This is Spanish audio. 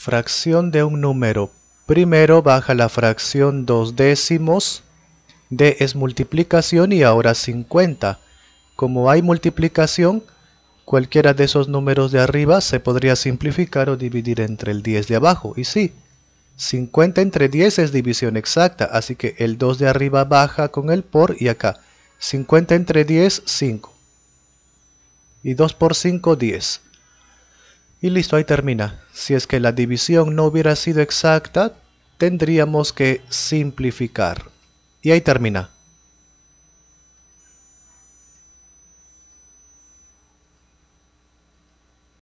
Fracción de un número. Primero baja la fracción dos décimos. D es multiplicación y ahora 50. Como hay multiplicación, cualquiera de esos números de arriba se podría simplificar o dividir entre el 10 de abajo. Y sí, 50 entre 10 es división exacta, así que el 2 de arriba baja con el por y acá. 50 entre 10, 5. Y 2 por 5, 10. Y listo, ahí termina. Si es que la división no hubiera sido exacta, tendríamos que simplificar. Y ahí termina.